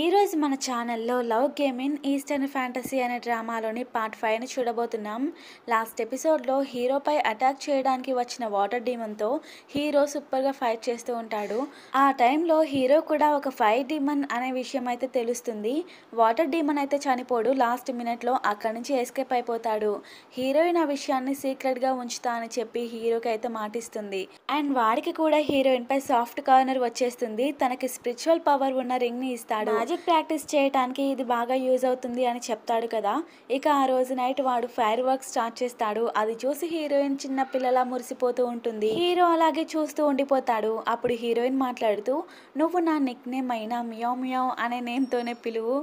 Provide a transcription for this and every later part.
ఈరోజు మన ఛానల్లో love game in eastern fantasy అనే డ్రామాలోని పార్ట్ ఫైవ్ని చూడబోతున్నాం లాస్ట్ ఎపిసోడ్లో హీరోపై అటాక్ చేయడానికి వచ్చిన వాటర్ డీమన్తో హీరో సూపర్గా ఫైట్ చేస్తూ ఉంటాడు ఆ టైంలో హీరో కూడా ఒక ఫైర్ డీమన్ అనే విషయం అయితే తెలుస్తుంది వాటర్ డీమన్ అయితే చనిపోడు లాస్ట్ మినిట్లో అక్కడి నుంచి ఎస్కేప్ అయిపోతాడు హీరోయిన్ ఆ విషయాన్ని సీక్రెట్గా ఉంచుతా అని చెప్పి హీరోకి అయితే మాటిస్తుంది అండ్ వాడికి కూడా హీరోయిన్పై సాఫ్ట్ కార్నర్ వచ్చేస్తుంది తనకి స్పిరిచువల్ పవర్ ఉన్న రింగ్ని ఇస్తాడు మ్యాజిక్ ప్రాక్టీస్ చేయటానికి ఇది బాగా యూజ్ అవుతుంది అని చెప్తాడు కదా ఇక ఆ రోజు నైట్ వాడు ఫైర్ వర్క్ స్టార్ట్ చేస్తాడు అది చూసి హీరోయిన్ చిన్న పిల్లలా మురిసిపోతూ ఉంటుంది హీరో అలాగే చూస్తూ ఉండిపోతాడు అప్పుడు హీరోయిన్ మాట్లాడుతూ నువ్వు నా నిక్ నేమ్ అయినా మియో మియో అనే నేమ్తోనే పిలువు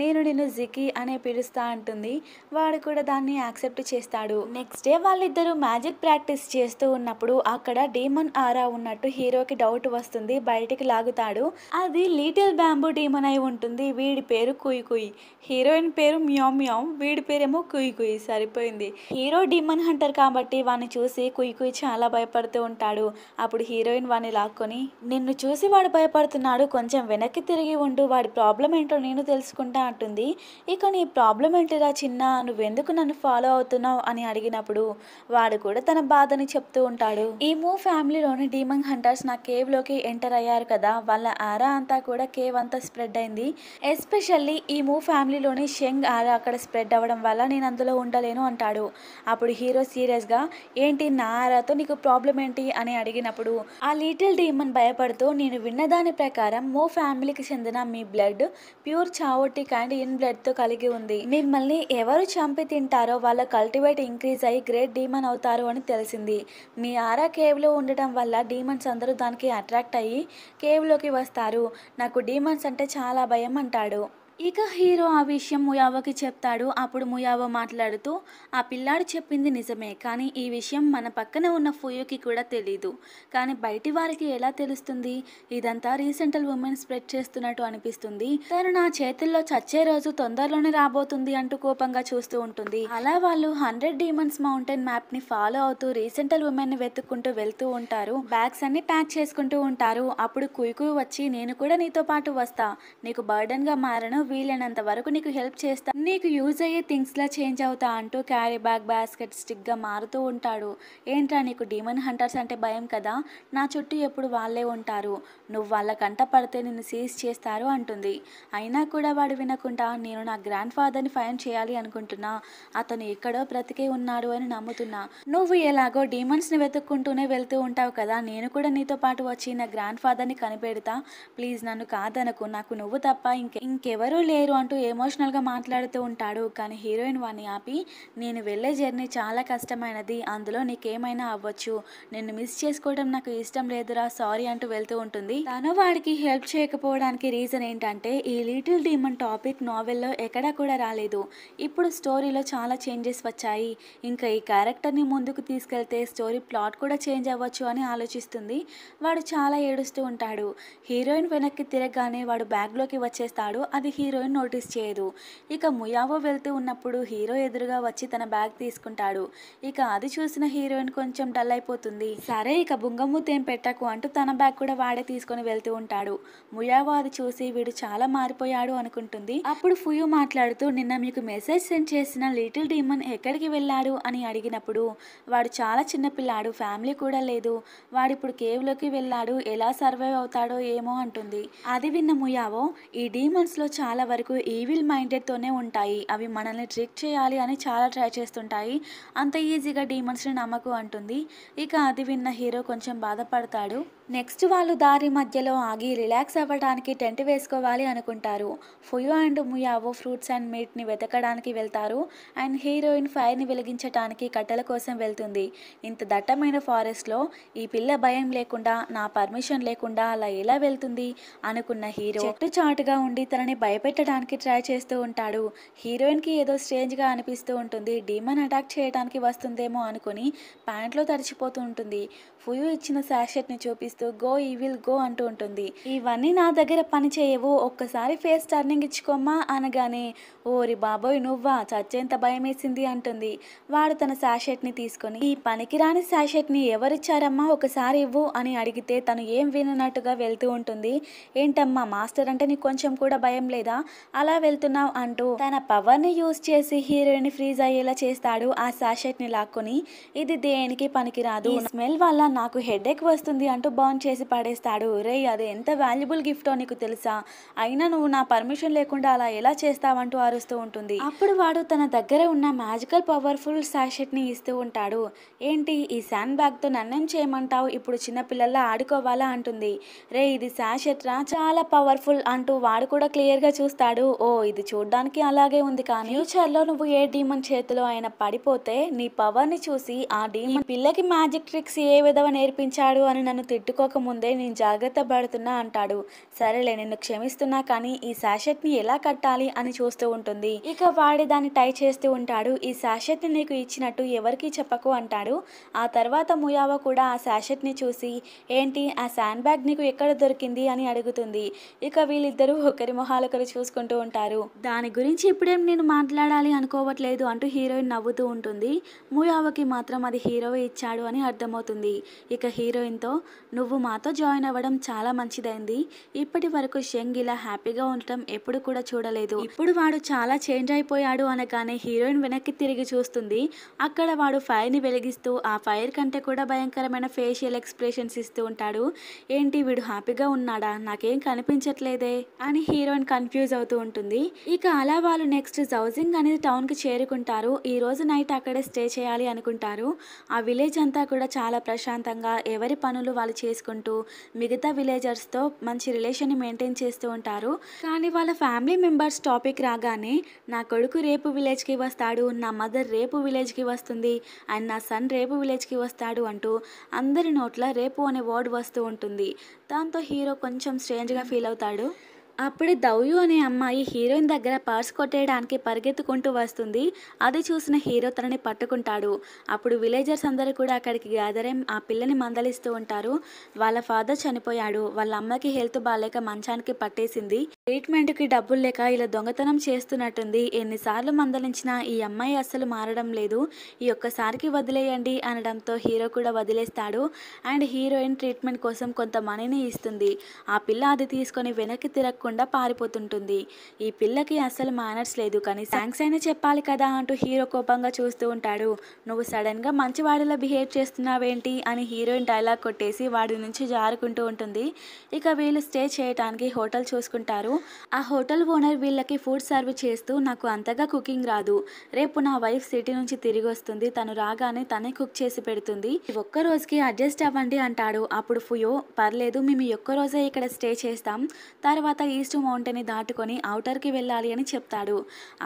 నేను నిన్ను జికి అనే పిలుస్తా అంటుంది వాడు కూడా దాన్ని యాక్సెప్ట్ చేస్తాడు నెక్స్ట్ డే వాళ్ళిద్దరూ మ్యాజిక్ ప్రాక్టీస్ చేస్తూ ఉన్నప్పుడు అక్కడ డీమన్ ఆరా ఉన్నట్టు హీరోకి డౌట్ వస్తుంది బయటికి లాగుతాడు అది లిటిల్ బ్యాంబు డీమన్ అయి అనే ఉంటుంది వీడి పేరు కుయి కుయి హీరోయిన్ పేరు మ్యావ్ మ్యావ్ వీడి పేరేమో కుయి కుయి సరిపోయింది హీరో డిమన్ హంటర్ కాబట్టి వాణ్ణి చూసి కుయి కుయి చాలా భయపడుతూ ఉంటాడు అప్పుడు హీరోయిన్ వాణ్ణి లాక్కొని నిన్ను చూసి వాడు భయపడుతున్నాడు కొంచెం వెనక్కి తిరిగి ఉండు వాడి ప్రాబ్లం ఏంటో నేను తెలుసుకుంటా అంటుంది ఇక నీ ప్రాబ్లం ఏంటిరా చిన్న నువ్వెందుకు నన్ను ఫాలో అవుతున్నావు అని అడిగినప్పుడు వాడు కూడా తన బాధని చెప్తూ ఉంటాడు ఈ మూ ఫ్యామిలీలోని డిమన్ హంటర్స్ నా కేవ్లోకి ఎంటర్ అయ్యారు కదా వాళ్ళ ఆరా అంతా కూడా కేవ్ అంతా స్ప్రెడ్ అయింది అయింది ఎస్పెషల్లీ ఈ మూ ఫ్యామిలీలోని షెంగ్ ఆరా అక్కడ స్ప్రెడ్ అవ్వడం వల్ల నేను అందులో ఉండలేను అంటాడు అప్పుడు హీరో సీరియస్గా ఏంటి నా ఆరాతో నీకు ప్రాబ్లం ఏంటి అని అడిగినప్పుడు ఆ లిటిల్ డీమన్ భయపడుతూ నేను విన్నదాని ప్రకారం మూ ఫ్యామిలీకి చెందిన మీ blood pure chaotic and in బ్లడ్తో కలిగి ఉంది మిమ్మల్ని ఎవరు చంపి తింటారో వాళ్ళ కల్టివేట్ ఇంక్రీజ్ అయ్యి గ్రేట్ డీమన్ అవుతారు అని తెలిసింది మీ ఆరా కేవ్లో ఉండటం వల్ల డీమన్స్ అందరూ దానికి అట్రాక్ట్ అయ్యి కేవ్లోకి వస్తారు నాకు డీమన్స్ అంటే చాలా చాలా భయం అంటాడు ఇక హీరో ఆ విషయం ముయావకి చెప్తాడు అప్పుడు ముయావ మాట్లాడుతూ ఆ పిల్లాడు చెప్పింది నిజమే కానీ ఈ విషయం మన పక్కన ఉన్న ఫుయోకి కూడా తెలీదు కానీ బయటి వారికి ఎలా తెలుస్తుంది ఇదంతా రీసెంటల్ ఉమెన్ స్ప్రెడ్ చేస్తున్నట్టు అనిపిస్తుంది తను నా చేతుల్లో చచ్చే రోజు తొందరలోనే రాబోతుంది అంటూ కోపంగా చూస్తూ ఉంటుంది అలా వాళ్ళు హండ్రెడ్ డీమన్స్ మౌంటైన్ మ్యాప్ ని ఫాలో అవుతూ రీసెంటల్ ఉమెన్ ని వెతుక్కుంటూ వెళ్తూ ఉంటారు బ్యాగ్స్ అన్ని ప్యాక్ చేసుకుంటూ ఉంటారు అప్పుడు కుయ్కు వచ్చి నేను కూడా నీతో పాటు వస్తా నీకు బర్డన్ గా మారను వీలైనంత వరకు నీకు హెల్ప్ చేస్తా నీకు యూజ్ అయ్యే లా చేంజ్ అవుతా అంటూ క్యారీ బ్యాగ్ బాస్కెట్ స్టిక్గా మారుతూ ఉంటాడు ఏంట్రా నీకు డీమన్ హంటర్స్ అంటే భయం కదా నా చుట్టూ ఎప్పుడు వాళ్ళే ఉంటారు నువ్వు వాళ్ళ కంట పడితే నిన్ను సీజ్ చేస్తారు అంటుంది అయినా కూడా వాడు వినకుండా నేను నా గ్రాండ్ ఫాదర్ని ఫైన్ చేయాలి అనుకుంటున్నా అతను ఎక్కడో బ్రతికే ఉన్నాడు అని నమ్ముతున్నా నువ్వు ఎలాగో ని వెతుక్కుంటూనే వెళ్తూ ఉంటావు కదా నేను కూడా నీతో పాటు వచ్చి నా గ్రాండ్ ఫాదర్ని కనిపెడతా ప్లీజ్ నన్ను కాదనకు నాకు నువ్వు తప్ప ఇంకే ఇంకెవరు ఎవరూ లేరు అంటూ ఎమోషనల్గా మాట్లాడుతూ ఉంటాడు కానీ హీరోయిన్ వాడిని ఆపి నేను వెళ్ళే జర్నీ చాలా కష్టమైనది అందులో నీకేమైనా అవ్వచ్చు నిన్ను మిస్ చేసుకోవడం నాకు ఇష్టం లేదురా సారీ అంటూ వెళ్తూ ఉంటుంది తను వాడికి హెల్ప్ చేయకపోవడానికి రీజన్ ఏంటంటే ఈ లిటిల్ డీమన్ టాపిక్ నావెల్లో ఎక్కడా కూడా రాలేదు ఇప్పుడు స్టోరీలో చాలా చేంజెస్ వచ్చాయి ఇంకా ఈ క్యారెక్టర్ని ముందుకు తీసుకెళ్తే స్టోరీ ప్లాట్ కూడా చేంజ్ అవ్వచ్చు అని ఆలోచిస్తుంది వాడు చాలా ఏడుస్తూ ఉంటాడు హీరోయిన్ వెనక్కి తిరగగానే వాడు బ్యాగ్లోకి వచ్చేస్తాడు అది హీరో హీరోయిన్ నోటీస్ చేయదు ఇక ముయావో వెళ్తూ ఉన్నప్పుడు హీరో ఎదురుగా వచ్చి తన బ్యాగ్ తీసుకుంటాడు ఇక అది చూసిన హీరోయిన్ కొంచెం డల్ అయిపోతుంది సరే ఇక బుంగమూత ఏం పెట్టకు అంటూ తన బ్యాగ్ కూడా వాడే తీసుకొని వెళ్తూ ఉంటాడు ముయావో అది చూసి వీడు చాలా మారిపోయాడు అనుకుంటుంది అప్పుడు ఫుయు మాట్లాడుతూ నిన్న మీకు మెసేజ్ సెండ్ చేసిన లిటిల్ డీమన్ ఎక్కడికి వెళ్ళాడు అని అడిగినప్పుడు వాడు చాలా చిన్నపిల్లాడు ఫ్యామిలీ కూడా లేదు వాడిప్పుడు కేవ్లోకి వెళ్ళాడు ఎలా సర్వైవ్ అవుతాడో ఏమో అంటుంది అది విన్న ముయావో ఈ లో చాలా చాలా వరకు ఈవిల్ మైండెడ్తోనే ఉంటాయి అవి మనల్ని ట్రిక్ చేయాలి అని చాలా ట్రై చేస్తుంటాయి అంత ఈజీగా డీమన్స్ని నమ్మకు అంటుంది ఇక అది విన్న హీరో కొంచెం బాధపడతాడు నెక్స్ట్ వాళ్ళు దారి మధ్యలో ఆగి రిలాక్స్ అవ్వడానికి టెంట్ వేసుకోవాలి అనుకుంటారు Fuyo and Muyao fruits and మీట్ని వెతకడానికి వెళ్తారు అండ్ హీరోయిన్ ఫైర్ని వెలిగించడానికి కట్టెల కోసం వెళ్తుంది ఇంత దట్టమైన ఫారెస్ట్లో ఈ పిల్ల భయం లేకుండా నా పర్మిషన్ లేకుండా అలా ఎలా వెళ్తుంది అనుకున్న హీరో చాటుగా ఉండి తనని భయ భయపెట్టడానికి ట్రై చేస్తూ ఉంటాడు హీరోయిన్కి ఏదో స్ట్రేంజ్గా అనిపిస్తూ ఉంటుంది డీమన్ అటాక్ చేయడానికి వస్తుందేమో అనుకుని ప్యాంట్లో తడిచిపోతూ ఉంటుంది ఫుయు ఇచ్చిన శాషెట్ని చూపిస్తూ గో ఈ విల్ గో అంటూ ఉంటుంది ఇవన్నీ నా దగ్గర పని చేయవు ఒక్కసారి ఫేస్ టర్నింగ్ ఇచ్చుకోమ్మా అనగానే ఓరి బాబోయ్ నువ్వా చచ్చేంత భయం వేసింది అంటుంది వాడు తన శాషెట్ని తీసుకొని ఈ పనికిరాని శాషెట్ని ఎవరిచ్చారమ్మా ఒకసారి ఇవ్వు అని అడిగితే తను ఏం వినట్టుగా వెళ్తూ ఉంటుంది ఏంటమ్మా మాస్టర్ అంటే నీకు కొంచెం కూడా భయం లేదు కదా అలా వెళ్తున్నావు అంటూ తన పవర్ ని యూజ్ చేసి హీరోయిన్ ఫ్రీజ్ అయ్యేలా చేస్తాడు ఆ ని లాక్కొని ఇది దేనికి పనికిరాదు స్మెల్ వల్ల నాకు ఎక్ వస్తుంది అంటూ బర్న్ చేసి పడేస్తాడు రే అది ఎంత వాల్యుబుల్ గిఫ్టో నీకు తెలుసా అయినా నువ్వు నా పర్మిషన్ లేకుండా అలా ఎలా చేస్తావంటూ అరుస్తూ ఉంటుంది అప్పుడు వాడు తన దగ్గర ఉన్న మ్యాజికల్ పవర్ఫుల్ ని ఇస్తూ ఉంటాడు ఏంటి ఈ శాండ్ తో నన్నేం చేయమంటావు ఇప్పుడు చిన్నపిల్లల్లా ఆడుకోవాలా అంటుంది రే ఇది సాషెట్ రా చాలా పవర్ఫుల్ అంటూ వాడు కూడా క్లియర్ గా చూస్తాడు ఓ ఇది చూడ్డానికి అలాగే ఉంది కానీ ఫ్యూచర్లో నువ్వు ఏ డీమన్ చేతిలో అయినా పడిపోతే నీ పవర్ని చూసి ఆ డీమన్ పిల్లకి మ్యాజిక్ ట్రిక్స్ ఏ విధంగా నేర్పించాడు అని నన్ను తిట్టుకోకముందే నేను జాగ్రత్త పడుతున్నా అంటాడు సరేలే నిన్ను క్షమిస్తున్నా కానీ ఈ శాషెట్ని ఎలా కట్టాలి అని చూస్తూ ఉంటుంది ఇక వాడి దాన్ని టై చేస్తూ ఉంటాడు ఈ శాషెట్ని నీకు ఇచ్చినట్టు ఎవరికి చెప్పకు అంటాడు ఆ తర్వాత ముయావ కూడా ఆ శాషెట్ని చూసి ఏంటి ఆ శాండ్ బ్యాగ్ నీకు ఎక్కడ దొరికింది అని అడుగుతుంది ఇక వీళ్ళిద్దరూ ఒకరి మొహాలొకరు చూసుకుంటూ ఉంటారు దాని గురించి ఇప్పుడేం నేను మాట్లాడాలి అనుకోవట్లేదు అంటూ హీరోయిన్ నవ్వుతూ ఉంటుంది మూయావకి మాత్రం అది హీరో ఇచ్చాడు అని అర్థమవుతుంది ఇక హీరోయిన్తో నువ్వు మాతో జాయిన్ అవ్వడం చాలా మంచిదైంది ఇప్పటి వరకు షెంగ్ ఇలా హ్యాపీగా ఉండటం ఎప్పుడు కూడా చూడలేదు ఇప్పుడు వాడు చాలా చేంజ్ అయిపోయాడు అనగానే హీరోయిన్ వెనక్కి తిరిగి చూస్తుంది అక్కడ వాడు ఫైర్ ని వెలిగిస్తూ ఆ ఫైర్ కంటే కూడా భయంకరమైన ఫేషియల్ ఎక్స్ప్రెషన్స్ ఇస్తూ ఉంటాడు ఏంటి వీడు హ్యాపీగా ఉన్నాడా నాకేం కనిపించట్లేదే అని హీరోయిన్ కన్ఫ్యూజ్ కన్ఫ్యూజ్ అవుతూ ఉంటుంది ఇక అలా వాళ్ళు నెక్స్ట్ జౌజింగ్ అనేది టౌన్కి చేరుకుంటారు ఈ రోజు నైట్ అక్కడే స్టే చేయాలి అనుకుంటారు ఆ విలేజ్ అంతా కూడా చాలా ప్రశాంతంగా ఎవరి పనులు వాళ్ళు చేసుకుంటూ మిగతా విలేజర్స్తో మంచి రిలేషన్ని మెయింటైన్ చేస్తూ ఉంటారు కానీ వాళ్ళ ఫ్యామిలీ మెంబర్స్ టాపిక్ రాగానే నా కొడుకు రేపు విలేజ్కి వస్తాడు నా మదర్ రేపు విలేజ్కి వస్తుంది అండ్ నా సన్ రేపు విలేజ్కి వస్తాడు అంటూ అందరి నోట్ల రేపు అనే వర్డ్ వస్తూ ఉంటుంది దాంతో హీరో కొంచెం స్ట్రేంజ్గా ఫీల్ అవుతాడు అప్పుడే దౌయు అనే అమ్మాయి హీరోయిన్ దగ్గర పర్స్ కొట్టేయడానికి పరిగెత్తుకుంటూ వస్తుంది అది చూసిన హీరో తనని పట్టుకుంటాడు అప్పుడు విలేజర్స్ అందరూ కూడా అక్కడికి గ్యాదర్ అయి ఆ పిల్లని మందలిస్తూ ఉంటారు వాళ్ళ ఫాదర్ చనిపోయాడు వాళ్ళ అమ్మకి హెల్త్ బాగాలేక మంచానికి పట్టేసింది ట్రీట్మెంట్కి డబ్బులు లేక ఇలా దొంగతనం చేస్తున్నట్టుంది ఎన్నిసార్లు మందలించినా ఈ అమ్మాయి అస్సలు మారడం లేదు ఈ ఒక్కసారికి వదిలేయండి అనడంతో హీరో కూడా వదిలేస్తాడు అండ్ హీరోయిన్ ట్రీట్మెంట్ కోసం కొంత మనీని ఇస్తుంది ఆ పిల్ల అది తీసుకొని వెనక్కి తిరగకుండా పారిపోతుంటుంది ఈ పిల్లకి అస్సలు మానర్స్ లేదు కానీ థ్యాంక్స్ అయినా చెప్పాలి కదా అంటూ హీరో కోపంగా చూస్తూ ఉంటాడు నువ్వు సడన్గా మంచివాడిలా బిహేవ్ చేస్తున్నావేంటి అని హీరోయిన్ డైలాగ్ కొట్టేసి వాడి నుంచి జారుకుంటూ ఉంటుంది ఇక వీళ్ళు స్టే చేయడానికి హోటల్ చూసుకుంటారు ఆ హోటల్ ఓనర్ వీళ్ళకి ఫుడ్ సర్వ్ చేస్తూ నాకు అంతగా కుకింగ్ రాదు రేపు నా వైఫ్ సిటీ నుంచి తిరిగి వస్తుంది తను రాగానే తనే కుక్ చేసి పెడుతుంది ఒక్క రోజుకి అడ్జస్ట్ అవ్వండి అంటాడు అప్పుడు ఫుయో పర్లేదు మేము ఒక్క రోజే ఇక్కడ స్టే చేస్తాం తర్వాత ఈస్ట్ మౌంటైన్ని దాటుకొని అవుటర్కి వెళ్ళాలి అని చెప్తాడు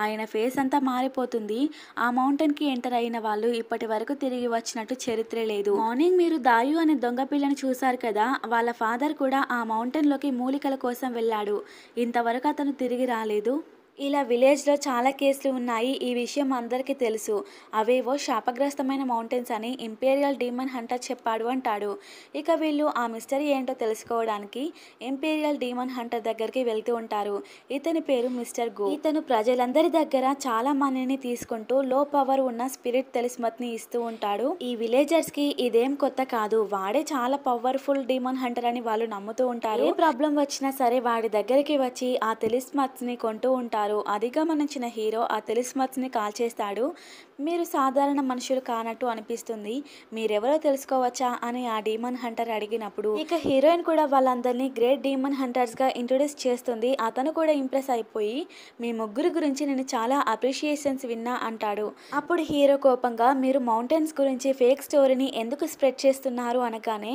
ఆయన ఫేస్ అంతా మారిపోతుంది ఆ మౌంటైన్కి ఎంటర్ అయిన వాళ్ళు ఇప్పటి వరకు తిరిగి వచ్చినట్టు చరిత్ర లేదు మార్నింగ్ మీరు దాయు అనే దొంగ పిల్లని చూశారు కదా వాళ్ళ ఫాదర్ కూడా ఆ మౌంటైన్లోకి మూలికల కోసం వెళ్ళాడు ఇంతవరకు అతను తిరిగి రాలేదు ఇలా విలేజ్లో చాలా కేసులు ఉన్నాయి ఈ విషయం అందరికీ తెలుసు అవేవో శాపగ్రస్తమైన మౌంటైన్స్ అని ఇంపీరియల్ డీమన్ హంటర్ చెప్పాడు అంటాడు ఇక వీళ్ళు ఆ మిస్టరీ ఏంటో తెలుసుకోవడానికి ఇంపీరియల్ డీమన్ హంటర్ దగ్గరికి వెళ్తూ ఉంటారు ఇతని పేరు మిస్టర్ గో ఇతను ప్రజలందరి దగ్గర చాలా మనీని తీసుకుంటూ లో పవర్ ఉన్న స్పిరిట్ తెలిస్మత్ని ఇస్తూ ఉంటాడు ఈ విలేజర్స్కి ఇదేం కొత్త కాదు వాడే చాలా పవర్ఫుల్ డీమన్ హంటర్ అని వాళ్ళు నమ్ముతూ ఉంటారు ఏ ప్రాబ్లం వచ్చినా సరే వాడి దగ్గరికి వచ్చి ఆ ని కొంటూ ఉంటారు ఉంటారు అది గమనించిన హీరో ఆ తెలిస్మత్స్ని కాల్ చేస్తాడు మీరు సాధారణ మనుషులు కానట్టు అనిపిస్తుంది మీరెవరో తెలుసుకోవచ్చా అని ఆ డీమన్ హంటర్ అడిగినప్పుడు ఇక హీరోయిన్ కూడా వాళ్ళందరినీ గ్రేట్ డీమన్ హంటర్స్గా ఇంట్రొడ్యూస్ చేస్తుంది అతను కూడా ఇంప్రెస్ అయిపోయి మీ ముగ్గురు గురించి నేను చాలా అప్రిషియేషన్స్ విన్నా అంటాడు అప్పుడు హీరో కోపంగా మీరు మౌంటైన్స్ గురించి ఫేక్ స్టోరీని ఎందుకు స్ప్రెడ్ చేస్తున్నారు అనగానే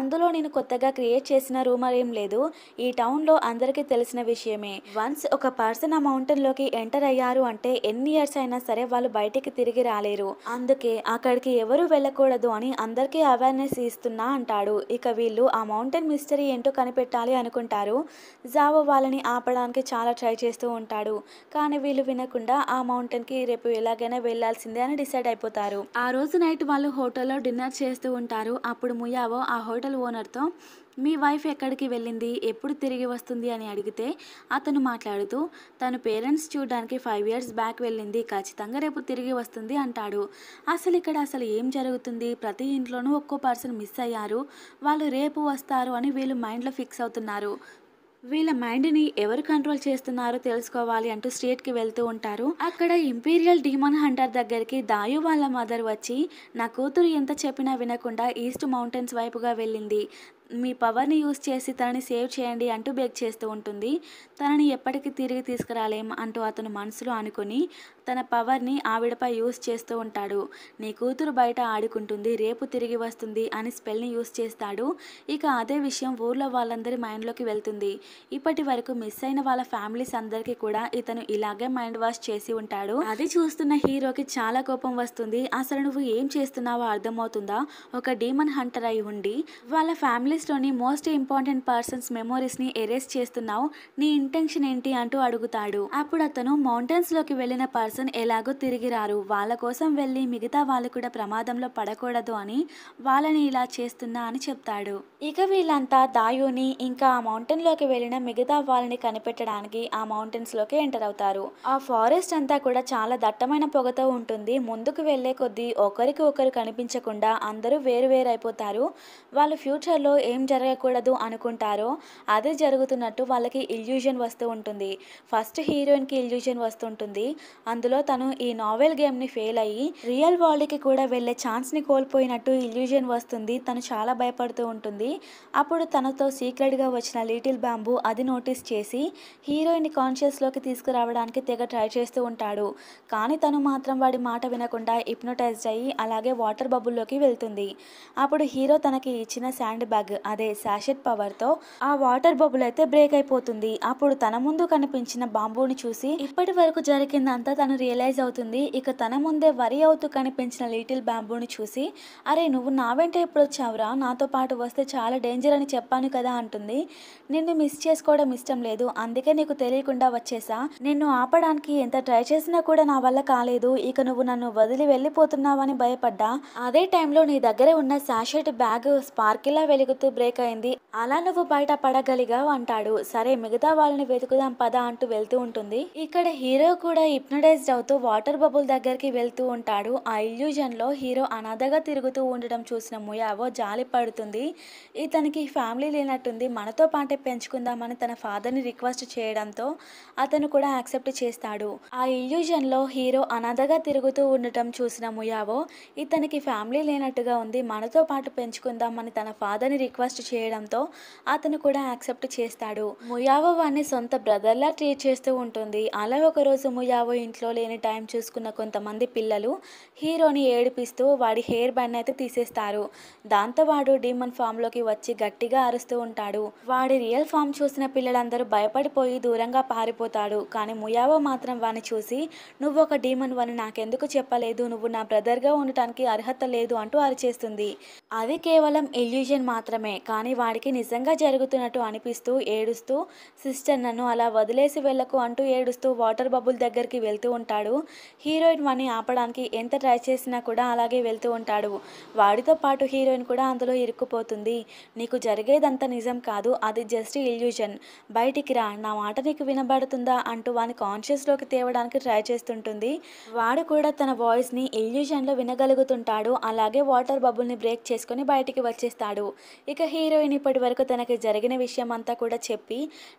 అందులో నేను కొత్తగా క్రియేట్ చేసిన రూమర్ ఏం లేదు ఈ టౌన్లో అందరికీ తెలిసిన విషయమే వన్స్ ఒక పర్సన్ ఆ మౌంటైన్లోకి ఎంటర్ అయ్యారు అంటే ఎన్ని ఇయర్స్ అయినా సరే వాళ్ళు బయటికి తిరిగి రాలేరు అందుకే అక్కడికి ఎవరు వెళ్ళకూడదు అని అందరికీ అవేర్నెస్ ఇస్తున్నా అంటాడు ఇక వీళ్ళు ఆ మౌంటైన్ మిస్టరీ ఏంటో కనిపెట్టాలి అనుకుంటారు జావో వాళ్ళని ఆపడానికి చాలా ట్రై చేస్తూ ఉంటాడు కానీ వీళ్ళు వినకుండా ఆ మౌంటైన్కి రేపు ఎలాగైనా వెళ్లాల్సిందే అని డిసైడ్ అయిపోతారు ఆ రోజు నైట్ వాళ్ళు హోటల్లో డిన్నర్ చేస్తూ ఉంటారు అప్పుడు ముయావో ఆ హోటల్ ఓనర్తో మీ వైఫ్ ఎక్కడికి వెళ్ళింది ఎప్పుడు తిరిగి వస్తుంది అని అడిగితే అతను మాట్లాడుతూ తను పేరెంట్స్ చూడడానికి ఫైవ్ ఇయర్స్ బ్యాక్ వెళ్ళింది ఖచ్చితంగా రేపు తిరిగి వస్తుంది అంటాడు అసలు ఇక్కడ అసలు ఏం జరుగుతుంది ప్రతి ఇంట్లోనూ ఒక్కో పర్సన్ మిస్ అయ్యారు వాళ్ళు రేపు వస్తారు అని వీళ్ళు మైండ్లో ఫిక్స్ అవుతున్నారు వీళ్ళ మైండ్ని ఎవరు కంట్రోల్ చేస్తున్నారో తెలుసుకోవాలి అంటూ స్ట్రీట్కి వెళ్తూ ఉంటారు అక్కడ ఇంపీరియల్ డీమన్ హంటర్ దగ్గరికి దాయు వాళ్ళ మదర్ వచ్చి నా కూతురు ఎంత చెప్పినా వినకుండా ఈస్ట్ మౌంటైన్స్ వైపుగా వెళ్ళింది మీ పవర్ని యూజ్ చేసి తనని సేవ్ చేయండి అంటూ బేక్ చేస్తూ ఉంటుంది తనని ఎప్పటికీ తిరిగి తీసుకురాలేం అంటూ అతను మనసులో అనుకుని తన పవర్ని ఆవిడపై యూజ్ చేస్తూ ఉంటాడు నీ కూతురు బయట ఆడుకుంటుంది రేపు తిరిగి వస్తుంది అని స్పెల్ని యూజ్ చేస్తాడు ఇక అదే విషయం ఊర్లో వాళ్ళందరి మైండ్లోకి వెళ్తుంది ఇప్పటి వరకు మిస్ అయిన వాళ్ళ ఫ్యామిలీస్ అందరికీ కూడా ఇతను ఇలాగే మైండ్ వాష్ చేసి ఉంటాడు అది చూస్తున్న హీరోకి చాలా కోపం వస్తుంది అసలు నువ్వు ఏం చేస్తున్నావో అర్థమవుతుందా ఒక డీమన్ హంటర్ అయి ఉండి వాళ్ళ ఫ్యామిలీ లిస్ట్లోని మోస్ట్ ఇంపార్టెంట్ పర్సన్స్ మెమోరీస్ని ఎరేస్ చేస్తున్నావు నీ ఇంటెన్షన్ ఏంటి అంటూ అడుగుతాడు అప్పుడు అతను మౌంటైన్స్లోకి వెళ్ళిన పర్సన్ ఎలాగో తిరిగి రారు వాళ్ళ కోసం వెళ్ళి మిగతా వాళ్ళు కూడా ప్రమాదంలో పడకూడదు అని వాళ్ళని ఇలా చేస్తున్నా అని చెప్తాడు ఇక వీళ్ళంతా దాయుని ఇంకా ఆ మౌంటైన్లోకి వెళ్ళిన మిగతా వాళ్ళని కనిపెట్టడానికి ఆ మౌంటైన్స్లోకి ఎంటర్ అవుతారు ఆ ఫారెస్ట్ అంతా కూడా చాలా దట్టమైన పొగతో ఉంటుంది ముందుకు వెళ్లే కొద్దీ ఒకరికి ఒకరు కనిపించకుండా అందరూ వేరు వేరైపోతారు వాళ్ళు ఫ్యూచర్లో ఏం జరగకూడదు అనుకుంటారో అదే జరుగుతున్నట్టు వాళ్ళకి ఇల్యూజన్ వస్తూ ఉంటుంది ఫస్ట్ హీరోయిన్కి ఇల్యూజన్ వస్తుంటుంది అందులో తను ఈ నావెల్ గేమ్ని ఫెయిల్ అయ్యి రియల్ వరల్డ్కి కూడా వెళ్ళే ఛాన్స్ని కోల్పోయినట్టు ఇల్యూజన్ వస్తుంది తను చాలా భయపడుతూ ఉంటుంది అప్పుడు తనతో సీక్రెట్గా వచ్చిన లిటిల్ బ్యాంబు అది నోటీస్ చేసి హీరోయిన్ కాన్షియస్లోకి తీసుకురావడానికి తెగ ట్రై చేస్తూ ఉంటాడు కానీ తను మాత్రం వాడి మాట వినకుండా హిప్నోటైజ్ అయ్యి అలాగే వాటర్ బబుల్లోకి వెళ్తుంది అప్పుడు హీరో తనకి ఇచ్చిన శాండ్ బ్యాగ్ అదే శాషెట్ పవర్తో ఆ వాటర్ బబుల్ అయితే బ్రేక్ అయిపోతుంది అప్పుడు తన ముందు కనిపించిన బాంబుని చూసి ఇప్పటి వరకు జరిగిందంతా తను రియలైజ్ అవుతుంది ఇక తన ముందే వరి అవుతూ కనిపించిన లిటిల్ బాంబుని చూసి అరే నువ్వు నా వెంట ఎప్పుడు వచ్చావురా నాతో పాటు వస్తే చాలా డేంజర్ అని చెప్పాను కదా అంటుంది నిన్ను మిస్ చేసుకోవడం ఇష్టం లేదు అందుకే నీకు తెలియకుండా వచ్చేసా నిన్ను ఆపడానికి ఎంత ట్రై చేసినా కూడా నా వల్ల కాలేదు ఇక నువ్వు నన్ను వదిలి వెళ్ళిపోతున్నావని భయపడ్డా అదే టైంలో నీ దగ్గర ఉన్న శాషెట్ బ్యాగ్ స్పార్కిలా వెలుగుతూ అనుభూతి బ్రేక్ అయింది అలా నువ్వు బయట పడగలిగావు అంటాడు సరే మిగతా వాళ్ళని వెతుకుదాం పద అంటూ వెళ్తూ ఉంటుంది ఇక్కడ హీరో కూడా హిప్నటైజ్డ్ అవుతూ వాటర్ బబుల్ దగ్గరికి వెళ్తూ ఉంటాడు ఆ ఇల్యూజన్ లో హీరో అనాథగా తిరుగుతూ ఉండడం చూసిన ముయావో జాలి పడుతుంది ఇతనికి ఫ్యామిలీ లేనట్టుంది మనతో పాటే పెంచుకుందామని తన ఫాదర్ని రిక్వెస్ట్ చేయడంతో అతను కూడా యాక్సెప్ట్ చేస్తాడు ఆ ఇల్యూజన్ లో హీరో అనాథగా తిరుగుతూ ఉండటం చూసిన ముయావో ఇతనికి ఫ్యామిలీ లేనట్టుగా ఉంది మనతో పాటు పెంచుకుందామని తన ఫాదర్ని ని రిక్వెస్ట్ చేయడంతో అతను కూడా యాక్సెప్ట్ చేస్తాడు ముయావో వాడిని సొంత బ్రదర్లా ట్రీట్ చేస్తూ ఉంటుంది అలా ఒకరోజు ముయావో ఇంట్లో లేని టైం చూసుకున్న కొంతమంది పిల్లలు హీరోని ఏడిపిస్తూ వాడి హెయిర్ బ్యాండ్ అయితే తీసేస్తారు దాంతో వాడు డీమన్ ఫామ్లోకి వచ్చి గట్టిగా అరుస్తూ ఉంటాడు వాడి రియల్ ఫామ్ చూసిన పిల్లలందరూ భయపడిపోయి దూరంగా పారిపోతాడు కానీ ముయావో మాత్రం వాని చూసి నువ్వు ఒక డీమన్ వని నాకెందుకు చెప్పలేదు నువ్వు నా బ్రదర్గా ఉండటానికి అర్హత లేదు అంటూ అరిచేస్తుంది అది కేవలం ఎల్యూజన్ మాత్రమే నిజమే కానీ వాడికి నిజంగా జరుగుతున్నట్టు అనిపిస్తూ ఏడుస్తూ సిస్టర్ నన్ను అలా వదిలేసి వెళ్ళకు అంటూ ఏడుస్తూ వాటర్ బబుల్ దగ్గరికి వెళ్తూ ఉంటాడు హీరోయిన్ వాడిని ఆపడానికి ఎంత ట్రై చేసినా కూడా అలాగే వెళ్తూ ఉంటాడు వాడితో పాటు హీరోయిన్ కూడా అందులో ఇరుక్కుపోతుంది నీకు జరిగేదంతా నిజం కాదు అది జస్ట్ ఇల్యూజన్ బయటికి రా నా మాట నీకు వినబడుతుందా అంటూ వాని కాన్షియస్లోకి తేవడానికి ట్రై చేస్తుంటుంది వాడు కూడా తన వాయిస్ని ఇల్యూజన్లో వినగలుగుతుంటాడు అలాగే వాటర్ బబుల్ని బ్రేక్ చేసుకొని బయటికి వచ్చేస్తాడు ఇక హీరోయిన్ ఇప్పటి వరకు తనకి జరిగిన విషయం అంతా కూడా చెప్పి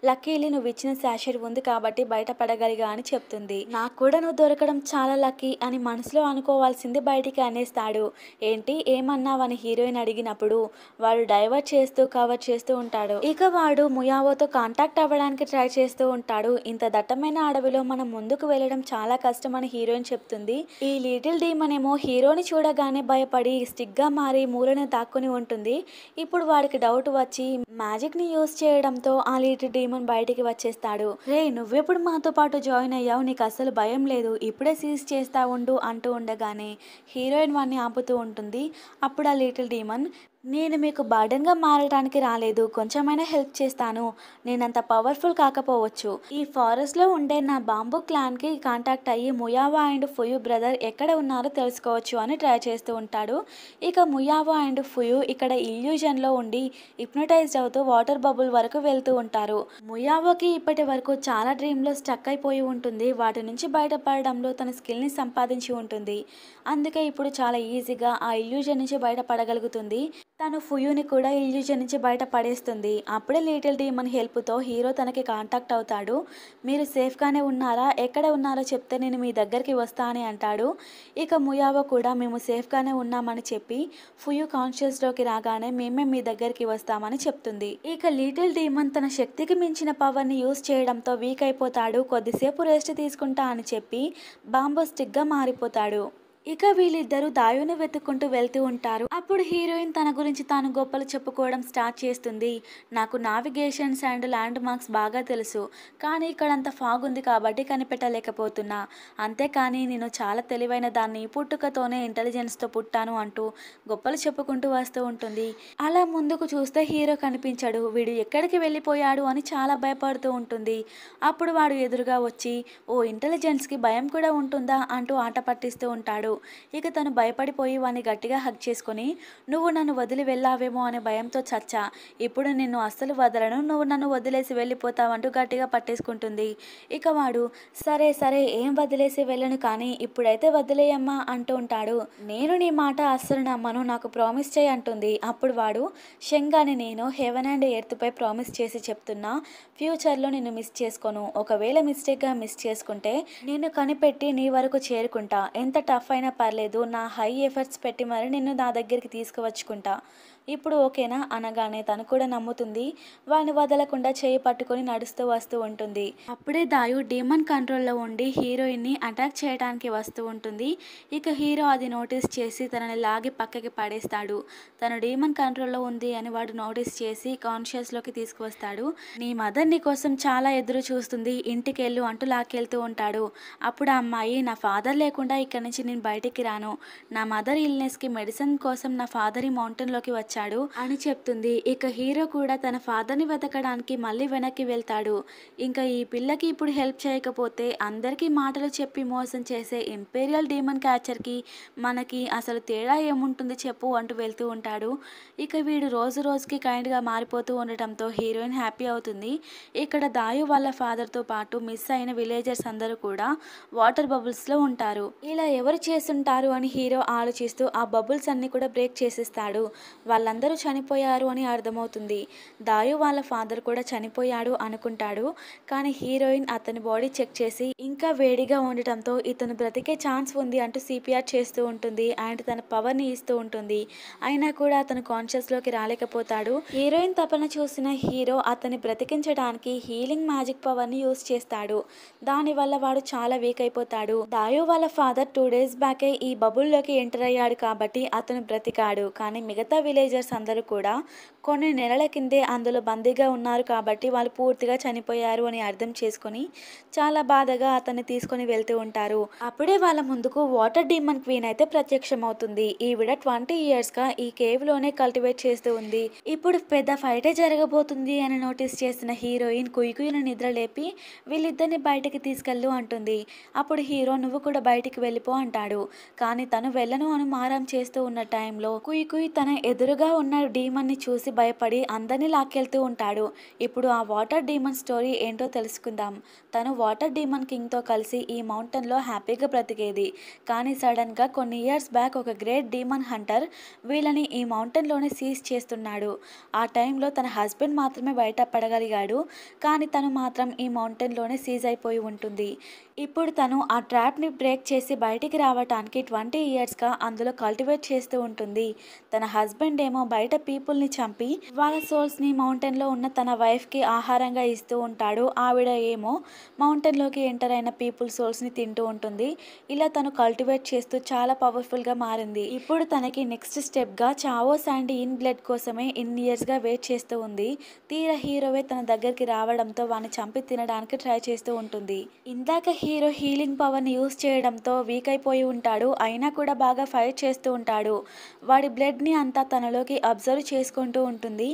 లక్కీలీ నువ్వు ఇచ్చిన శాషర్ ఉంది కాబట్టి బయటపడగలిగా అని చెప్తుంది నాకు కూడా నువ్వు దొరకడం చాలా లక్కీ అని మనసులో అనుకోవాల్సింది బయటికి అనేస్తాడు ఏంటి ఏమన్నావని హీరోయిన్ అడిగినప్పుడు వాడు డైవర్ట్ చేస్తూ కవర్ చేస్తూ ఉంటాడు ఇక వాడు ముయావోతో కాంటాక్ట్ అవ్వడానికి ట్రై చేస్తూ ఉంటాడు ఇంత దట్టమైన అడవిలో మనం ముందుకు వెళ్ళడం చాలా కష్టం అని హీరోయిన్ చెప్తుంది ఈ లిటిల్ డీమన్ ఏమో హీరోని చూడగానే భయపడి స్టిక్ గా మారి మూలను దాక్కుని ఉంటుంది ఇప్పుడు వాడికి డౌట్ వచ్చి మ్యాజిక్ ని యూజ్ చేయడంతో ఆ లీటర్ డీమన్ బయటికి వచ్చేస్తాడు రే నువ్వెప్పుడు మాతో పాటు జాయిన్ అయ్యావు నీకు అసలు భయం లేదు ఇప్పుడే సీజ్ చేస్తా ఉండు అంటూ ఉండగానే హీరోయిన్ వాడిని ఆపుతూ ఉంటుంది అప్పుడు ఆ లీటిల్ డీమన్ నేను మీకు బర్డన్గా మారడానికి రాలేదు కొంచెమైనా హెల్ప్ చేస్తాను నేనంత పవర్ఫుల్ కాకపోవచ్చు ఈ ఫారెస్ట్లో ఉండే నా బాంబు క్లాన్కి కాంటాక్ట్ అయ్యి ముయావా అండ్ ఫుయు బ్రదర్ ఎక్కడ ఉన్నారో తెలుసుకోవచ్చు అని ట్రై చేస్తూ ఉంటాడు ఇక ముయావా అండ్ ఫుయు ఇక్కడ ఇల్యూజన్లో ఉండి హిప్నటైజ్డ్ అవుతూ వాటర్ బబుల్ వరకు వెళ్తూ ఉంటారు ముయావాకి ఇప్పటి వరకు చాలా డ్రీమ్లో స్టక్ అయిపోయి ఉంటుంది వాటి నుంచి బయటపడడంలో తన స్కిల్ని సంపాదించి ఉంటుంది అందుకే ఇప్పుడు చాలా ఈజీగా ఆ ఇల్యూజన్ నుంచి బయటపడగలుగుతుంది తను ఫుయూని కూడా ఇల్యూజన్ నుంచి బయట పడేస్తుంది అప్పుడే లిటిల్ డీమన్ హెల్ప్తో హీరో తనకి కాంటాక్ట్ అవుతాడు మీరు సేఫ్గానే ఉన్నారా ఎక్కడ ఉన్నారో చెప్తే నేను మీ దగ్గరికి వస్తా అని అంటాడు ఇక ముయావో కూడా మేము సేఫ్గానే ఉన్నామని చెప్పి ఫుయు కాన్షియస్లోకి రాగానే మేమే మీ దగ్గరికి వస్తామని చెప్తుంది ఇక లిటిల్ డీమన్ తన శక్తికి మించిన పవర్ని యూజ్ చేయడంతో వీక్ అయిపోతాడు కొద్దిసేపు రెస్ట్ తీసుకుంటా అని చెప్పి బాంబో స్టిక్గా మారిపోతాడు ఇక వీళ్ళిద్దరూ దాయుని వెతుక్కుంటూ వెళ్తూ ఉంటారు అప్పుడు హీరోయిన్ తన గురించి తాను గొప్పలు చెప్పుకోవడం స్టార్ట్ చేస్తుంది నాకు నావిగేషన్స్ అండ్ ల్యాండ్ మార్క్స్ బాగా తెలుసు కానీ ఇక్కడంత ఫాగ్ ఉంది కాబట్టి కనిపెట్టలేకపోతున్నా అంతేకాని నేను చాలా తెలివైన దాన్ని పుట్టుకతోనే ఇంటెలిజెన్స్తో పుట్టాను అంటూ గొప్పలు చెప్పుకుంటూ వస్తూ ఉంటుంది అలా ముందుకు చూస్తే హీరో కనిపించాడు వీడు ఎక్కడికి వెళ్ళిపోయాడు అని చాలా భయపడుతూ ఉంటుంది అప్పుడు వాడు ఎదురుగా వచ్చి ఓ ఇంటెలిజెన్స్కి భయం కూడా ఉంటుందా అంటూ ఆట పట్టిస్తూ ఉంటాడు ఇక తను భయపడిపోయి వాణ్ణి గట్టిగా హక్ చేసుకుని నువ్వు నన్ను వదిలి వెళ్ళావేమో అనే భయంతో చచ్చా ఇప్పుడు నిన్ను అస్సలు వదలను నువ్వు నన్ను వదిలేసి వెళ్ళిపోతావంటూ గట్టిగా పట్టేసుకుంటుంది ఇక వాడు సరే సరే ఏం వదిలేసి వెళ్ళను కానీ ఇప్పుడైతే వదిలేయమ్మా అంటూ ఉంటాడు నేను నీ మాట అస్సలు నమ్మను నాకు ప్రామిస్ చేయి అంటుంది అప్పుడు వాడు శంగాని నేను హెవెన్ అండ్ ఎర్త్పై ప్రామిస్ చేసి చెప్తున్నా ఫ్యూచర్లో నేను మిస్ చేసుకోను ఒకవేళ మిస్టేక్గా మిస్ చేసుకుంటే నేను కనిపెట్టి నీ వరకు చేరుకుంటా ఎంత టఫ్ అయినా పర్లేదు నా హై ఎఫర్ట్స్ పెట్టి మరి నిన్ను నా దగ్గరికి తీసుకువచ్చుకుంటా ఇప్పుడు ఓకేనా అనగానే తను కూడా నమ్ముతుంది వాడిని వదలకుండా చేయి పట్టుకొని నడుస్తూ వస్తూ ఉంటుంది అప్పుడే దాయు డీమన్ కంట్రోల్లో ఉండి హీరోయిన్ని అటాక్ చేయడానికి వస్తూ ఉంటుంది ఇక హీరో అది నోటీస్ చేసి తనని లాగి పక్కకి పడేస్తాడు తను డీమన్ కంట్రోల్లో ఉంది అని వాడు నోటీస్ చేసి కాన్షియస్లోకి తీసుకువస్తాడు నీ మదర్ నీ కోసం చాలా ఎదురు చూస్తుంది ఇంటికి వెళ్ళు అంటూ లాక్కెళ్తూ ఉంటాడు అప్పుడు అమ్మాయి నా ఫాదర్ లేకుండా ఇక్కడ నుంచి నేను బయటికి రాను నా మదర్ ఇల్నెస్కి మెడిసిన్ కోసం నా ఫాదర్ ఈ మౌంటైన్లోకి వచ్చాను వచ్చాడు అని చెప్తుంది ఇక హీరో కూడా తన ఫాదర్ని వెతకడానికి మళ్ళీ వెనక్కి వెళ్తాడు ఇంకా ఈ పిల్లకి ఇప్పుడు హెల్ప్ చేయకపోతే అందరికీ మాటలు చెప్పి మోసం చేసే ఇంపీరియల్ డీమన్ క్యాచర్కి మనకి అసలు తేడా ఏముంటుంది చెప్పు అంటూ వెళ్తూ ఉంటాడు ఇక వీడు రోజు రోజుకి కైండ్గా మారిపోతూ ఉండటంతో హీరోయిన్ హ్యాపీ అవుతుంది ఇక్కడ దాయు వాళ్ళ ఫాదర్తో పాటు మిస్ అయిన విలేజర్స్ అందరూ కూడా వాటర్ బబుల్స్లో ఉంటారు ఇలా ఎవరు చేస్తుంటారు అని హీరో ఆలోచిస్తూ ఆ బబుల్స్ అన్ని కూడా బ్రేక్ చేసేస్తాడు వాళ్ళ వాళ్ళందరూ చనిపోయారు అని అర్థమవుతుంది దాయు వాళ్ళ ఫాదర్ కూడా చనిపోయాడు అనుకుంటాడు కానీ హీరోయిన్ అతని బాడీ చెక్ చేసి ఇంకా వేడిగా ఉండటంతో ఇతను బ్రతికే ఛాన్స్ ఉంది అంటూ సిపిఆర్ చేస్తూ ఉంటుంది అండ్ తన పవర్ని ఇస్తూ ఉంటుంది అయినా కూడా అతను కాన్షియస్లోకి రాలేకపోతాడు హీరోయిన్ తపన చూసిన హీరో అతన్ని బ్రతికించడానికి హీలింగ్ మ్యాజిక్ పవర్ని యూస్ చేస్తాడు దానివల్ల వాడు చాలా వీక్ అయిపోతాడు దాయు వాళ్ళ ఫాదర్ టూ డేస్ బ్యాకే ఈ బబుల్లోకి ఎంటర్ అయ్యాడు కాబట్టి అతను బ్రతికాడు కానీ మిగతా విలేజ్ సోల్జర్స్ అందరూ కూడా కొన్ని నెలల కిందే అందులో బందీగా ఉన్నారు కాబట్టి వాళ్ళు పూర్తిగా చనిపోయారు అని అర్థం చేసుకొని చాలా బాధగా అతన్ని తీసుకొని వెళ్తూ ఉంటారు అప్పుడే వాళ్ళ ముందుకు వాటర్ డీమన్ క్వీన్ అయితే ప్రత్యక్షం అవుతుంది ఈవిడ ట్వంటీ ఇయర్స్ గా ఈ కేవ్ లోనే కల్టివేట్ చేస్తూ ఉంది ఇప్పుడు పెద్ద ఫైటే జరగబోతుంది అని నోటీస్ చేసిన హీరోయిన్ కుయ్యను నిద్ర లేపి వీళ్ళిద్దరిని బయటకి తీసుకెళ్ళు అంటుంది అప్పుడు హీరో నువ్వు కూడా బయటికి వెళ్ళిపో అంటాడు కానీ తను వెళ్ళను అని మారం చేస్తూ ఉన్న టైంలో కుయ్ కుయి తన ఎదురుగా కొత్తగా ఉన్న డీమన్ని చూసి భయపడి అందరినీ లాక్కెళ్తూ ఉంటాడు ఇప్పుడు ఆ వాటర్ డీమన్ స్టోరీ ఏంటో తెలుసుకుందాం తను వాటర్ డీమన్ కింగ్తో కలిసి ఈ మౌంటైన్లో హ్యాపీగా బ్రతికేది కానీ సడన్గా కొన్ని ఇయర్స్ బ్యాక్ ఒక గ్రేట్ డీమన్ హంటర్ వీళ్ళని ఈ మౌంటైన్లోనే సీజ్ చేస్తున్నాడు ఆ టైంలో తన హస్బెండ్ మాత్రమే బయట పడగలిగాడు కానీ తను మాత్రం ఈ మౌంటైన్లోనే సీజ్ అయిపోయి ఉంటుంది ఇప్పుడు తను ఆ ట్రాప్ని బ్రేక్ చేసి బయటికి రావటానికి ట్వంటీ ఇయర్స్గా అందులో కల్టివేట్ చేస్తూ ఉంటుంది తన హస్బెండ్ ఏమో బయట పీపుల్ని చంపి వాళ్ళ సోల్స్ని మౌంటైన్లో ఉన్న తన వైఫ్కి ఆహారంగా ఇస్తూ ఉంటాడు ఆవిడ ఏమో మౌంటైన్లోకి ఎంటర్ అయిన పీపుల్ సోల్స్ని తింటూ ఉంటుంది ఇలా తను కల్టివేట్ చేస్తూ చాలా పవర్ఫుల్గా మారింది ఇప్పుడు తనకి నెక్స్ట్ స్టెప్గా చావో అండ్ ఇన్ బ్లడ్ కోసమే ఇన్ని ఇయర్స్గా వెయిట్ చేస్తూ ఉంది తీర హీరోవే తన దగ్గరికి రావడంతో వాడిని చంపి తినడానికి ట్రై చేస్తూ ఉంటుంది ఇందాక హీరో హీలింగ్ పవర్ని యూజ్ చేయడంతో వీక్ అయిపోయి ఉంటాడు అయినా కూడా బాగా ఫైట్ చేస్తూ ఉంటాడు వాడి బ్లడ్ని అంతా తనలోకి అబ్జర్వ్ చేసుకుంటూ ఉంటుంది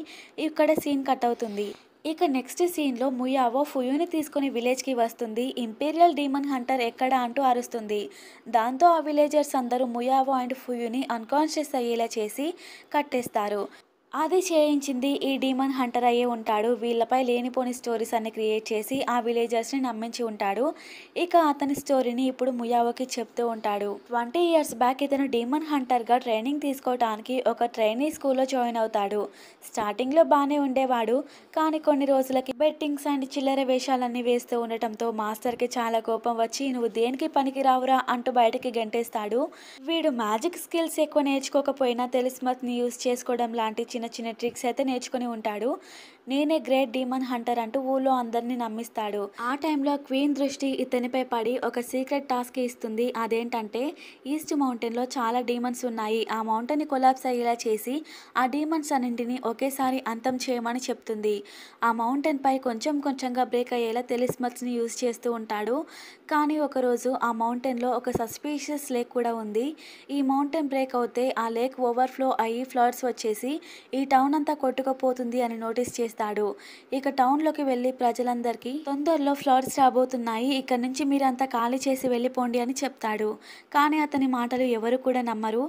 ఇక్కడ సీన్ కట్ అవుతుంది ఇక నెక్స్ట్ సీన్లో ముయావో ఫుయూని తీసుకుని విలేజ్కి వస్తుంది ఇంపీరియల్ డీమన్ హంటర్ ఎక్కడ అంటూ అరుస్తుంది దాంతో ఆ విలేజర్స్ అందరూ ముయావో అండ్ ఫుయూని అన్కాన్షియస్ అయ్యేలా చేసి కట్టేస్తారు అది చేయించింది ఈ డీమన్ హంటర్ అయ్యే ఉంటాడు వీళ్ళపై లేనిపోని స్టోరీస్ అన్ని క్రియేట్ చేసి ఆ విలేజర్స్ని నమ్మించి ఉంటాడు ఇక అతని స్టోరీని ఇప్పుడు ముయావోకి చెప్తూ ఉంటాడు ట్వంటీ ఇయర్స్ బ్యాక్ ఇతను డీమన్ హంటర్గా ట్రైనింగ్ తీసుకోవడానికి ఒక ట్రైనింగ్ స్కూల్లో జాయిన్ అవుతాడు స్టార్టింగ్లో బాగానే ఉండేవాడు కానీ కొన్ని రోజులకి బెట్టింగ్స్ అండ్ చిల్లర వేషాలన్నీ వేస్తూ ఉండటంతో మాస్టర్కి చాలా కోపం వచ్చి నువ్వు దేనికి పనికి రావురా అంటూ బయటకి గంటేస్తాడు వీడు మ్యాజిక్ స్కిల్స్ ఎక్కువ నేర్చుకోకపోయినా తెలిస్మత్ని యూజ్ చేసుకోవడం లాంటి చిన్న చిన్న చిన్న ట్రిక్స్ అయితే నేర్చుకుని ఉంటాడు నేనే గ్రేట్ డీమన్ హంటర్ అంటూ ఊళ్ళో అందరినీ నమ్మిస్తాడు ఆ టైంలో క్వీన్ దృష్టి ఇతనిపై పడి ఒక సీక్రెట్ టాస్క్ ఇస్తుంది అదేంటంటే ఈస్ట్ మౌంటైన్లో చాలా డీమన్స్ ఉన్నాయి ఆ మౌంటైన్ని కొలాబ్స్ అయ్యేలా చేసి ఆ డీమన్స్ అన్నింటినీ ఒకేసారి అంతం చేయమని చెప్తుంది ఆ మౌంటైన్పై కొంచెం కొంచెంగా బ్రేక్ అయ్యేలా టెలిస్మల్స్ని యూజ్ చేస్తూ ఉంటాడు కానీ ఒకరోజు ఆ మౌంటైన్లో ఒక సస్పీషియస్ లేక్ కూడా ఉంది ఈ మౌంటైన్ బ్రేక్ అవుతే ఆ లేక్ ఓవర్ఫ్లో అయ్యి ఫ్లడ్స్ వచ్చేసి ఈ టౌన్ అంతా కొట్టుకుపోతుంది అని నోటీస్ చేసి చేస్తాడు ఇక టౌన్లోకి వెళ్ళి ప్రజలందరికీ తొందరలో ఫ్లాట్స్ రాబోతున్నాయి ఇక్కడ నుంచి మీరంతా ఖాళీ చేసి వెళ్ళిపోండి అని చెప్తాడు కానీ అతని మాటలు ఎవరు కూడా నమ్మరు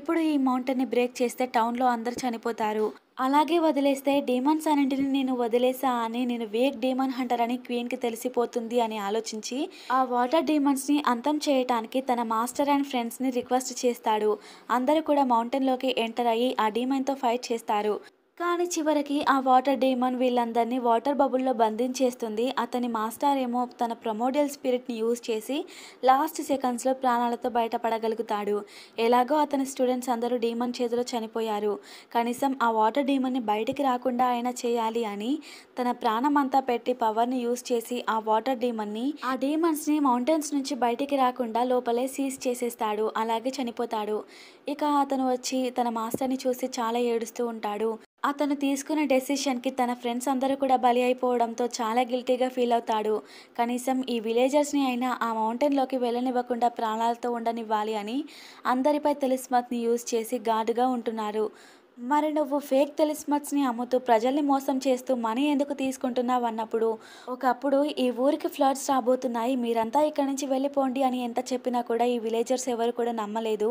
ఇప్పుడు ఈ ని బ్రేక్ చేస్తే టౌన్లో అందరు చనిపోతారు అలాగే వదిలేస్తే డీమన్స్ అన్నింటిని నేను వదిలేసా అని నేను వేక్ డీమన్ హంటర్ అని క్వీన్కి తెలిసిపోతుంది అని ఆలోచించి ఆ వాటర్ డీమన్స్ని అంతం చేయటానికి తన మాస్టర్ అండ్ ఫ్రెండ్స్ని రిక్వెస్ట్ చేస్తాడు అందరూ కూడా మౌంటైన్లోకి ఎంటర్ అయ్యి ఆ డీమన్తో ఫైట్ చేస్తారు కానీ చివరికి ఆ వాటర్ డేమన్ వీళ్ళందరినీ వాటర్ బబుల్లో బంధించేస్తుంది అతని మాస్టర్ ఏమో తన ప్రమోడియల్ స్పిరిట్ని యూజ్ చేసి లాస్ట్ సెకండ్స్లో ప్రాణాలతో బయటపడగలుగుతాడు ఎలాగో అతని స్టూడెంట్స్ అందరూ డీమన్ చేతిలో చనిపోయారు కనీసం ఆ వాటర్ డీమన్ని బయటికి రాకుండా అయినా చేయాలి అని తన ప్రాణం అంతా పెట్టి పవర్ని యూజ్ చేసి ఆ వాటర్ డీమన్ని ఆ డీమన్స్ని మౌంటైన్స్ నుంచి బయటికి రాకుండా లోపలే సీజ్ చేసేస్తాడు అలాగే చనిపోతాడు ఇక అతను వచ్చి తన మాస్టర్ని చూసి చాలా ఏడుస్తూ ఉంటాడు అతను తీసుకున్న డెసిషన్కి తన ఫ్రెండ్స్ అందరూ కూడా బలి అయిపోవడంతో చాలా గిల్టీగా ఫీల్ అవుతాడు కనీసం ఈ విలేజర్స్ని అయినా ఆ మౌంటైన్లోకి వెళ్ళనివ్వకుండా ప్రాణాలతో ఉండనివ్వాలి అని అందరిపై తెలిస్మత్ని యూజ్ చేసి గాడుగా ఉంటున్నారు మరి నువ్వు ఫేక్ తెలిస్మత్స్ని అమ్ముతూ ప్రజల్ని మోసం చేస్తూ మనీ ఎందుకు తీసుకుంటున్నావు అన్నప్పుడు ఒకప్పుడు ఈ ఊరికి ఫ్లడ్స్ రాబోతున్నాయి మీరంతా ఇక్కడ నుంచి వెళ్ళిపోండి అని ఎంత చెప్పినా కూడా ఈ విలేజర్స్ ఎవరు కూడా నమ్మలేదు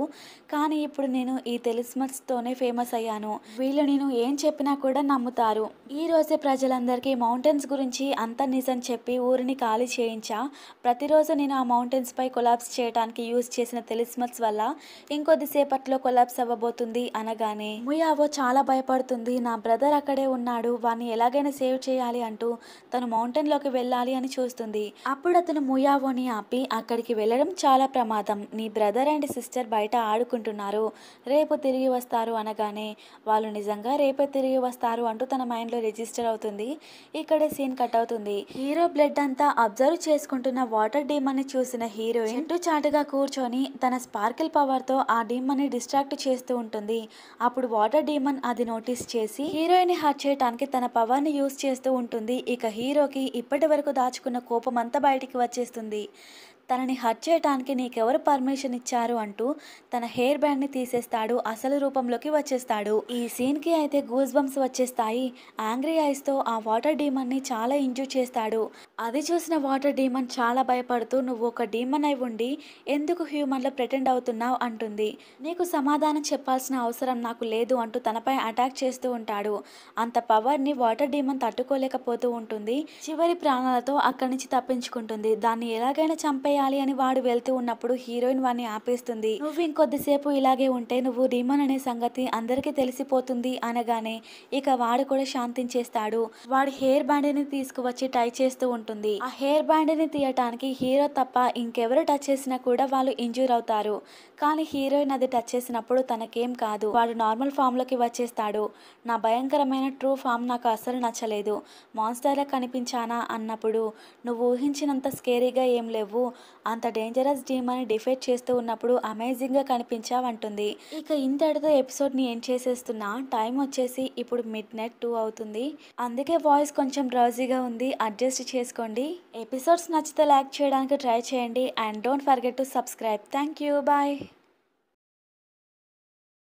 కానీ ఇప్పుడు నేను ఈ తెలిస్మత్స్తోనే ఫేమస్ అయ్యాను వీళ్ళు నేను ఏం చెప్పినా కూడా నమ్ముతారు ఈ రోజే ప్రజలందరికీ మౌంటైన్స్ గురించి అంత నిజం చెప్పి ఊరిని ఖాళీ చేయించా ప్రతిరోజు నేను ఆ మౌంటైన్స్ పై కొలాబ్స్ చేయడానికి యూజ్ చేసిన టెలిస్మట్స్ వల్ల ఇంకొద్దిసేపట్లో కొలాబ్స్ అవ్వబోతుంది అనగానే ముయా ఎలాగో చాలా భయపడుతుంది నా బ్రదర్ అక్కడే ఉన్నాడు వాడిని ఎలాగైనా సేవ్ చేయాలి అంటూ తను మౌంటైన్లోకి వెళ్ళాలి అని చూస్తుంది అప్పుడు అతను ముయావోని ఆపి అక్కడికి వెళ్ళడం చాలా ప్రమాదం నీ బ్రదర్ అండ్ సిస్టర్ బయట ఆడుకుంటున్నారు రేపు తిరిగి వస్తారు అనగానే వాళ్ళు నిజంగా రేపే తిరిగి వస్తారు అంటూ తన మైండ్లో రిజిస్టర్ అవుతుంది ఇక్కడే సీన్ కట్ అవుతుంది హీరో బ్లడ్ అంతా అబ్జర్వ్ చేసుకుంటున్న వాటర్ డీమ్ అని చూసిన హీరోయిన్ చెట్టు చాటుగా కూర్చొని తన స్పార్కిల్ పవర్తో ఆ డీమ్ అని డిస్ట్రాక్ట్ చేస్తూ ఉంటుంది అప్పుడు వాటర్ డీమన్ అది నోటీస్ చేసి హీరోయిన్ హర్ట్ చేయడానికి తన పవర్ ని యూజ్ చేస్తూ ఉంటుంది ఇక హీరోకి ఇప్పటి వరకు దాచుకున్న కోపం అంతా బయటికి వచ్చేస్తుంది తనని హత్య చేయడానికి నీకెవరు పర్మిషన్ ఇచ్చారు అంటూ తన హెయిర్ బ్యాండ్ని తీసేస్తాడు అసలు రూపంలోకి వచ్చేస్తాడు ఈ సీన్కి అయితే గూస్ బంప్స్ వచ్చేస్తాయి యాంగ్రీ ఐస్తో ఆ వాటర్ డీమన్ని చాలా ఇంజూర్ చేస్తాడు అది చూసిన వాటర్ డీమన్ చాలా భయపడుతూ నువ్వు ఒక డీమన్ అయి ఉండి ఎందుకు హ్యూమన్లో ప్రెటెండ్ అవుతున్నావు అంటుంది నీకు సమాధానం చెప్పాల్సిన అవసరం నాకు లేదు అంటూ తనపై అటాక్ చేస్తూ ఉంటాడు అంత పవర్ని వాటర్ డీమన్ తట్టుకోలేకపోతూ ఉంటుంది చివరి ప్రాణాలతో అక్కడి నుంచి తప్పించుకుంటుంది దాన్ని ఎలాగైనా చంపే చేయాలి అని వాడు వెళ్తూ ఉన్నప్పుడు హీరోయిన్ వాడిని ఆపేస్తుంది నువ్వు ఇంకొద్దిసేపు ఇలాగే ఉంటే నువ్వు రీమన్ అనే సంగతి అందరికీ తెలిసిపోతుంది అనగానే ఇక వాడు కూడా శాంతించేస్తాడు వాడు హెయిర్ ని తీసుకువచ్చి టై చేస్తూ ఉంటుంది ఆ హెయిర్ బ్యాండ్ని తీయటానికి హీరో తప్ప ఇంకెవరు టచ్ చేసినా కూడా వాళ్ళు ఇంజూర్ అవుతారు కానీ హీరోయిన్ అది టచ్ చేసినప్పుడు తనకేం కాదు వాడు నార్మల్ ఫామ్లోకి వచ్చేస్తాడు నా భయంకరమైన ట్రూ ఫామ్ నాకు అస్సలు నచ్చలేదు మాన్స్టర్ కనిపించానా అన్నప్పుడు నువ్వు ఊహించినంత స్కేరీగా ఏం లేవు అంత డేంజరస్ టీమ్ అని డిఫైట్ చేస్తూ ఉన్నప్పుడు అమేజింగ్గా కనిపించావంటుంది ఇక ఇంతటితో ఎపిసోడ్ని ఏం చేసేస్తున్నా టైం వచ్చేసి ఇప్పుడు మిడ్ నైట్ టూ అవుతుంది అందుకే వాయిస్ కొంచెం డ్రౌజీగా ఉంది అడ్జస్ట్ చేసుకోండి ఎపిసోడ్స్ నచ్చితే లైక్ చేయడానికి ట్రై చేయండి and don't forget to subscribe thank you bye